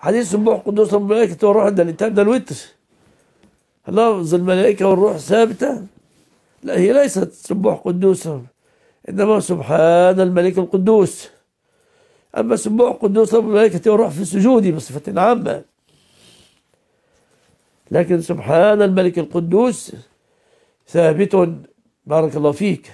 حديث سبوح قدوس رب الملائكة والروح ده الإتهام ده الوتر لفظ الملائكة والروح ثابتة لا هي ليست سبوح قدوس إنما سبحان الملك القدوس أما سبوح قدوس رب الملائكة والروح في السجود بصفة عامة لكن سبحان الملك القدوس ثابت بارك الله فيك